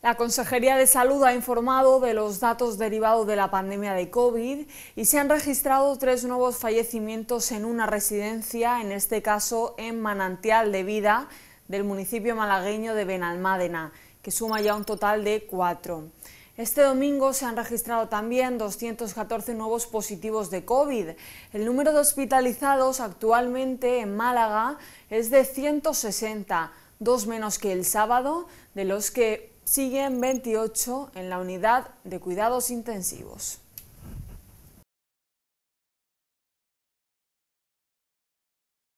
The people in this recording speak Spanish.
La Consejería de Salud ha informado de los datos derivados de la pandemia de COVID y se han registrado tres nuevos fallecimientos en una residencia, en este caso en Manantial de Vida del municipio malagueño de Benalmádena, que suma ya un total de cuatro. Este domingo se han registrado también 214 nuevos positivos de COVID. El número de hospitalizados actualmente en Málaga es de 160, dos menos que el sábado, de los que siguen 28 en la unidad de cuidados intensivos.